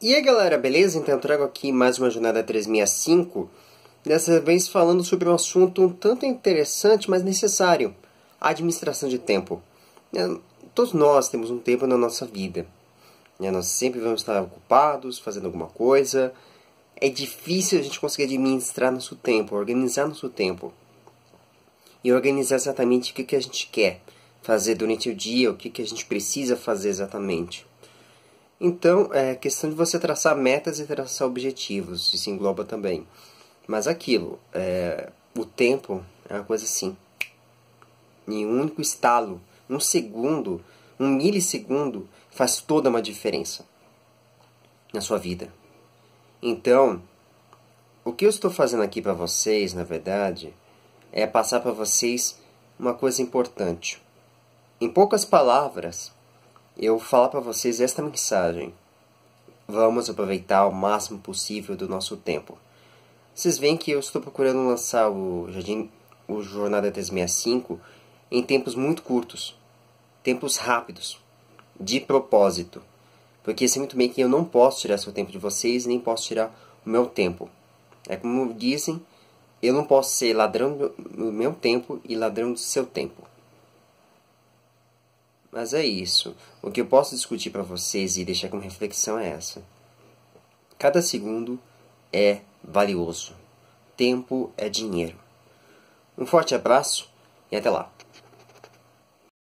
e aí galera, beleza? Então eu trago aqui mais uma jornada 365, dessa vez falando sobre um assunto um tanto interessante, mas necessário, a administração de tempo. É, todos nós temos um tempo na nossa vida, né? nós sempre vamos estar ocupados, fazendo alguma coisa, é difícil a gente conseguir administrar nosso tempo, organizar nosso tempo, e organizar exatamente o que a gente quer fazer durante o dia, o que a gente precisa fazer exatamente. Então, é questão de você traçar metas e traçar objetivos, isso engloba também. Mas aquilo, é, o tempo é uma coisa assim. Em um único estalo, um segundo, um milissegundo, faz toda uma diferença na sua vida. Então, o que eu estou fazendo aqui para vocês, na verdade, é passar para vocês uma coisa importante. Em poucas palavras, eu falar para vocês esta mensagem. Vamos aproveitar o máximo possível do nosso tempo. Vocês veem que eu estou procurando lançar o Jardim, o Jornada 365 em tempos muito curtos, tempos rápidos, de propósito. Porque sei muito bem que eu não posso tirar seu tempo de vocês, nem posso tirar o meu tempo. É como dizem, eu não posso ser ladrão do meu tempo e ladrão do seu tempo. Mas é isso. O que eu posso discutir para vocês e deixar como reflexão é essa. Cada segundo é valioso. Tempo é dinheiro. Um forte abraço e até lá.